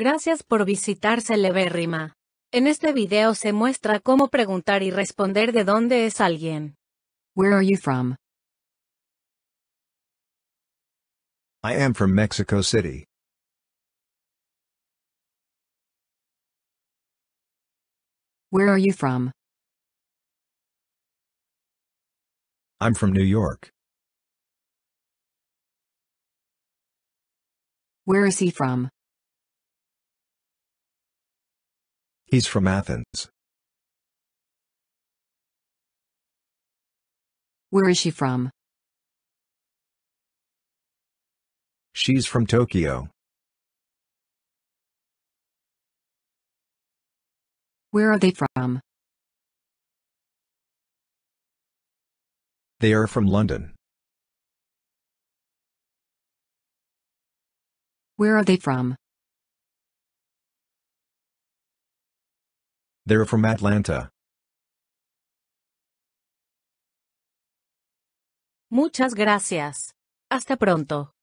Gracias por visitar Celebérrima. En este video se muestra cómo preguntar y responder de dónde es alguien. Where are you from? I am from Mexico City. Where are you from? I'm from New York. Where is he from? He's from Athens. Where is she from? She's from Tokyo. Where are they from? They are from London. Where are they from? from Atlanta. Muchas gracias. Hasta pronto.